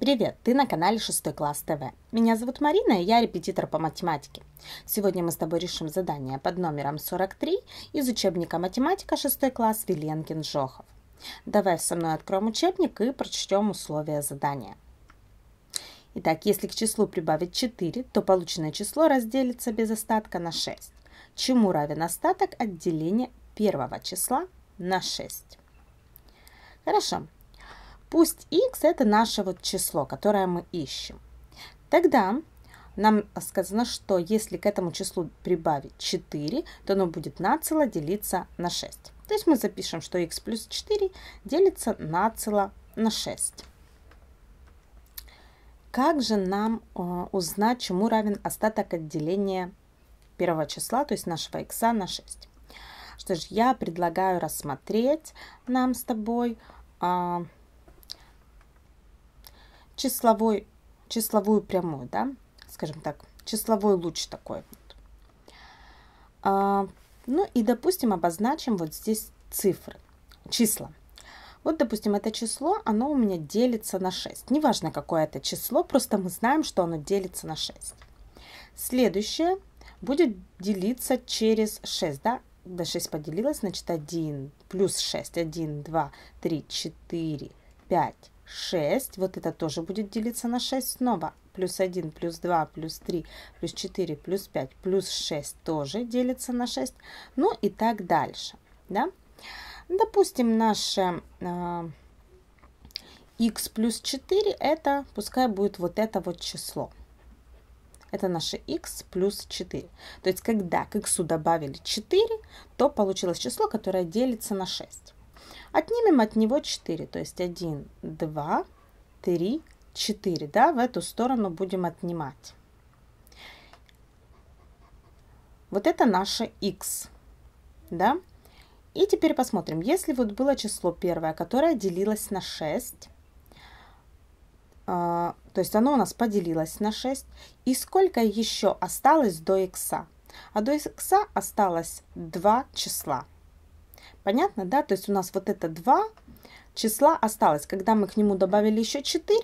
Привет, ты на канале 6 класс ТВ. Меня зовут Марина, и я репетитор по математике. Сегодня мы с тобой решим задание под номером 43 из учебника «Математика 6 класс» Виленкин-Жохов. Давай со мной откроем учебник и прочтем условия задания. Итак, если к числу прибавить 4, то полученное число разделится без остатка на 6. Чему равен остаток от деления первого числа на 6? Хорошо, Пусть x это наше вот число, которое мы ищем. Тогда нам сказано, что если к этому числу прибавить 4, то оно будет нацело делиться на 6. То есть мы запишем, что x плюс 4 делится нацело на 6. Как же нам э, узнать, чему равен остаток отделения первого числа, то есть нашего x на 6? Что же, я предлагаю рассмотреть нам с тобой а, числовой, числовую прямую, да, скажем так, числовой луч такой. А, ну и, допустим, обозначим вот здесь цифры, числа. Вот, допустим, это число, оно у меня делится на 6. Неважно, какое это число, просто мы знаем, что оно делится на 6. Следующее будет делиться через 6, да? До 6 поделилось, значит 1 плюс 6, 1, 2, 3, 4, 5, 6, вот это тоже будет делиться на 6 снова. Плюс 1, плюс 2, плюс 3, плюс 4, плюс 5, плюс 6 тоже делится на 6. Ну и так дальше. Да? Допустим, наше э, а, x плюс 4, это пускай будет вот это вот число. Это наше x плюс 4. То есть, когда к x добавили 4, то получилось число, которое делится на 6. Отнимем от него 4, то есть 1, 2, 3, 4. Да, в эту сторону будем отнимать. Вот это наше x. Да? И теперь посмотрим, если вот было число первое, которое делилось на 6, а, то есть оно у нас поделилось на 6, и сколько еще осталось до x? А до x осталось 2 числа. Понятно, да? То есть у нас вот это 2 числа осталось. Когда мы к нему добавили еще 4,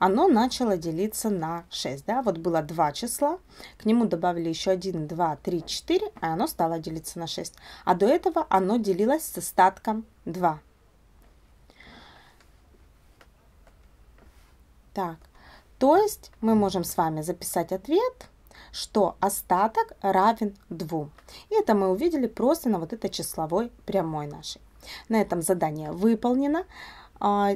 оно начало делиться на 6. Да? Вот было 2 числа, к нему добавили еще 1, 2, 3, 4, и оно стало делиться на 6. А до этого оно делилось с остатком 2. Так, то есть мы можем с вами записать ответ – что остаток равен 2. И это мы увидели просто на вот этой числовой прямой нашей. На этом задание выполнено. А,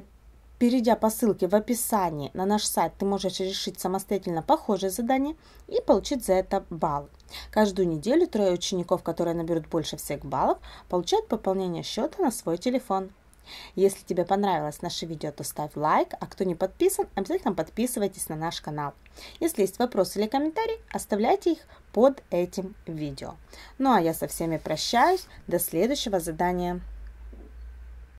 перейдя по ссылке в описании на наш сайт, ты можешь решить самостоятельно похожее задание и получить за это баллы. Каждую неделю трое учеников, которые наберут больше всех баллов, получают пополнение счета на свой телефон. Если тебе понравилось наше видео, то ставь лайк, а кто не подписан, обязательно подписывайтесь на наш канал. Если есть вопросы или комментарии, оставляйте их под этим видео. Ну а я со всеми прощаюсь, до следующего задания.